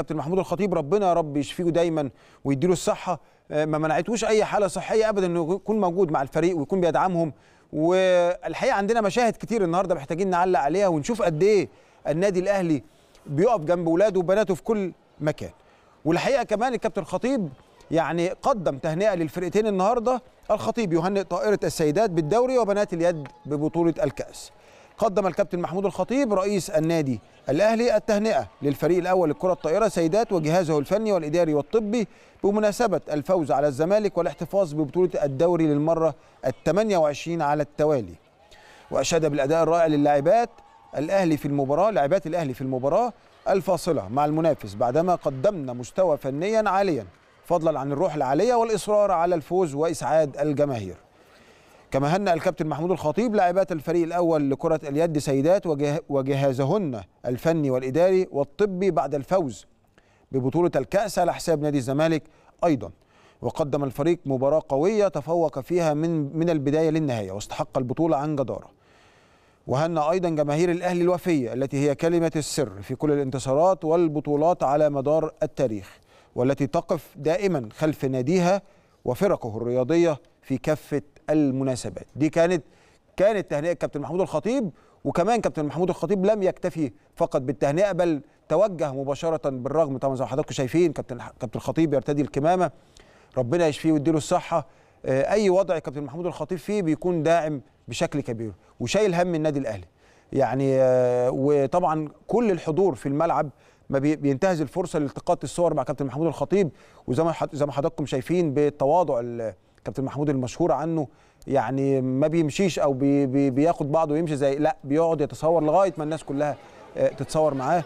كابتن محمود الخطيب ربنا يا رب يشفيه دايما ويديله الصحه آه، ما منعتوش اي حاله صحيه ابدا انه يكون موجود مع الفريق ويكون بيدعمهم والحقيقه عندنا مشاهد كتير النهارده محتاجين نعلق عليها ونشوف قد ايه النادي الاهلي بيقف جنب ولاده وبناته في كل مكان والحقيقه كمان الكابتن الخطيب يعني قدم تهنئه للفرقتين النهارده الخطيب يهنئ طائره السيدات بالدوري وبنات اليد ببطوله الكاس قدم الكابتن محمود الخطيب رئيس النادي الاهلي التهنئه للفريق الاول للكره الطائره سيدات وجهازه الفني والاداري والطبي بمناسبه الفوز على الزمالك والاحتفاظ ببطوله الدوري للمره ال 28 على التوالي. واشاد بالاداء الرائع للاعبات الاهلي في المباراه لاعبات الاهلي في المباراه الفاصله مع المنافس بعدما قدمنا مستوى فنيا عاليا فضلا عن الروح العاليه والاصرار على الفوز واسعاد الجماهير. كما هنأ الكابتن محمود الخطيب لاعبات الفريق الأول لكرة اليد سيدات وجهازهن الفني والإداري والطبي بعد الفوز ببطولة الكأس على حساب نادي الزمالك أيضا وقدم الفريق مباراة قوية تفوق فيها من من البداية للنهاية واستحق البطولة عن جدارة وهنأ أيضا جماهير الأهلي الوفية التي هي كلمة السر في كل الانتصارات والبطولات على مدار التاريخ والتي تقف دائما خلف ناديها وفرقه الرياضية في كافة المناسبات دي كانت كانت تهنئه كابتن محمود الخطيب وكمان كابتن محمود الخطيب لم يكتفي فقط بالتهنئه بل توجه مباشره بالرغم طبعا زي ما حضراتكم شايفين كابتن كابتن الخطيب يرتدي الكمامه ربنا يشفيه ويديله الصحه آه، اي وضع كابتن محمود الخطيب فيه بيكون داعم بشكل كبير وشايل هم النادي الاهلي يعني آه، وطبعا كل الحضور في الملعب ما بينتهز الفرصه لالتقاط الصور مع كابتن محمود الخطيب وزي ما زي ما حضراتكم شايفين بالتواضع كابتن محمود المشهور عنه يعني ما بيمشيش او بي بي بياخد بعضه ويمشي زي لا بيقعد يتصور لغايه ما الناس كلها آه، تتصور معاه